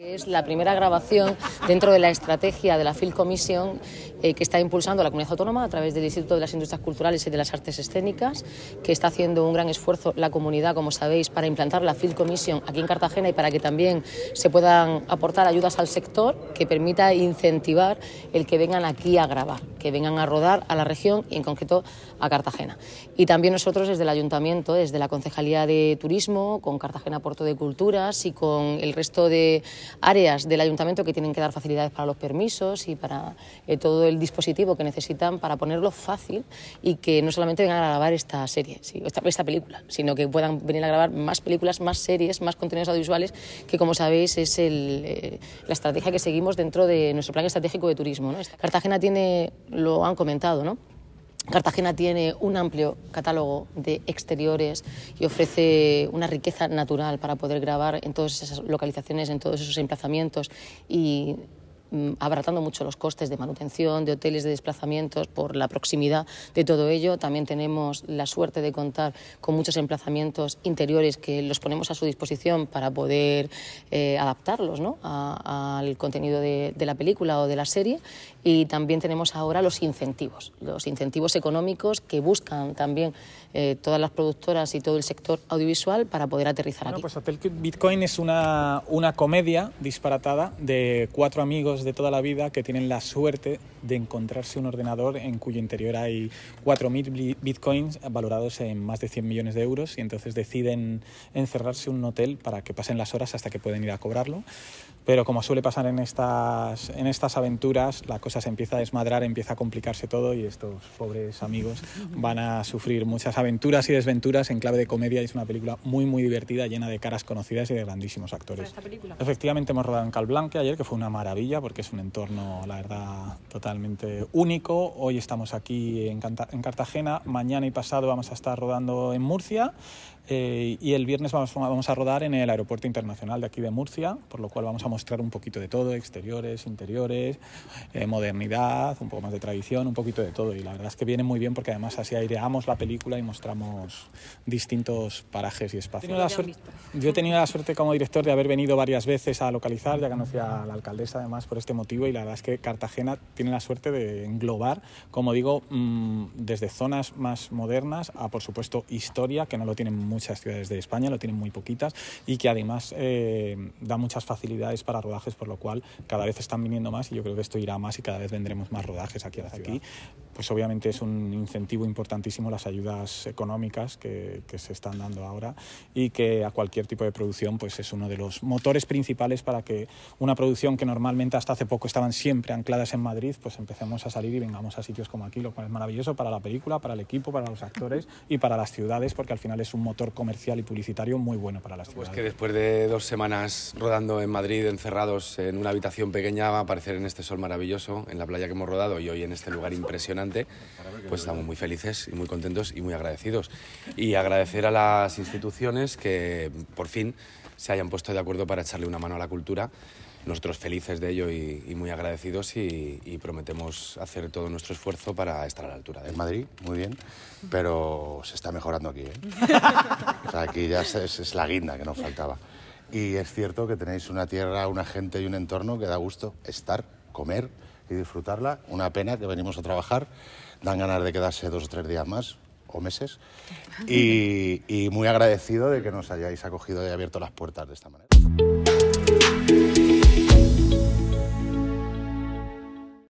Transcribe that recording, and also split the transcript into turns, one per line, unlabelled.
Es la primera grabación dentro de la estrategia de la Fil Commission eh, que está impulsando la comunidad autónoma a través del Instituto de las Industrias Culturales y de las Artes Escénicas, que está haciendo un gran esfuerzo la comunidad, como sabéis, para implantar la Fil Commission aquí en Cartagena y para que también se puedan aportar ayudas al sector que permita incentivar el que vengan aquí a grabar, que vengan a rodar a la región y en concreto a Cartagena. Y también nosotros desde el Ayuntamiento, desde la Concejalía de Turismo, con Cartagena Puerto de Culturas y con el resto de áreas del ayuntamiento que tienen que dar facilidades para los permisos y para eh, todo el dispositivo que necesitan para ponerlo fácil y que no solamente vengan a grabar esta serie, esta, película, sino que puedan venir a grabar más películas, más series, más contenidos audiovisuales, que como sabéis es eh, la estrategia que seguimos dentro de nuestro plan estratégico de turismo. Cartagena tiene, lo han comentado, ¿no? Cartagena tiene un amplio catálogo de exteriores y ofrece una riqueza natural para poder grabar en todas esas localizaciones, en todos esos emplazamientos y Mm, abaratando mucho los costes de manutención, de hoteles, de desplazamientos, por la proximidad de todo ello. También tenemos la suerte de contar con muchos emplazamientos interiores que los ponemos a su disposición para poder eh, adaptarlos ¿no? al contenido de, la película o de la serie. Y también tenemos ahora los incentivos, los incentivos económicos que buscan también eh, todas las productoras y todo el sector audiovisual para poder aterrizar bueno, aquí. Pues
Bitcoin es una, una comedia disparatada de cuatro amigos de toda la vida que tienen la suerte de encontrarse un ordenador en cuyo interior hay 4.000 bitcoins valorados en más de 100 millones de euros y entonces deciden encerrarse en un hotel para que pasen las horas hasta que pueden ir a cobrarlo. Pero como suele pasar en estas, en estas aventuras, la cosa se empieza a desmadrar, empieza a complicarse todo y estos pobres amigos van a sufrir muchas aventuras y desventuras en clave de comedia. Es una película muy, muy divertida, llena de caras conocidas y de grandísimos actores. Efectivamente, hemos rodado en Calblanque ayer, que fue una maravilla porque es un entorno, la verdad, totalmente único. Hoy estamos aquí en, Cartagena, mañana y pasado vamos a estar rodando en Murcia eh, y el viernes vamos, vamos, a rodar en el Aeropuerto Internacional de aquí de Murcia, por lo cual vamos a mostrar un poquito de todo, exteriores, interiores, eh, modernidad, un poco más de tradición, un poquito de todo. Y la verdad es que viene muy bien porque además así aireamos la película y mostramos distintos parajes y espacios. yo he tenido la suerte como director de haber venido varias veces a localizar, ya conocí a la alcaldesa además por este motivo y la verdad es que Cartagena tiene la suerte de englobar, como digo, mm, desde zonas más modernas a por supuesto historia, que no lo tienen muy muchas ciudades de España, lo tienen muy poquitas y que además eh, da muchas facilidades para rodajes, por lo cual cada vez están viniendo más y yo creo que esto irá más y cada vez vendremos más rodajes aquí a la Aquí pues obviamente es un incentivo importantísimo las ayudas económicas que, se están dando ahora y que a cualquier tipo de producción pues es uno de los motores principales para que una producción que normalmente hasta hace poco estaban siempre ancladas en Madrid, pues empecemos a salir y vengamos a sitios como aquí, lo cual es maravilloso para la película, para el equipo, para los actores y para las ciudades, porque al final es un motor comercial y publicitario muy bueno para las
pues ciudades. Pues que después de dos semanas rodando en Madrid, encerrados en una habitación pequeña, va a aparecer en este sol maravilloso, en la playa que hemos rodado y hoy en este lugar impresionante pues estamos muy felices y muy contentos y muy agradecidos. Y agradecer a las instituciones que por fin se hayan puesto de acuerdo para echarle una mano a la cultura. Nosotros felices de ello y, muy agradecidos y, prometemos hacer todo nuestro esfuerzo para estar a la altura. en Madrid, muy bien, pero se está mejorando aquí. ¿eh? aquí ya es, es la guinda que nos faltaba. Y es cierto que tenéis una tierra, una gente y un entorno que da gusto estar, comer, y disfrutarla. Una pena que venimos a trabajar, dan ganas de quedarse dos o tres días más o meses y, muy agradecido de que nos hayáis acogido y abierto las puertas de esta manera.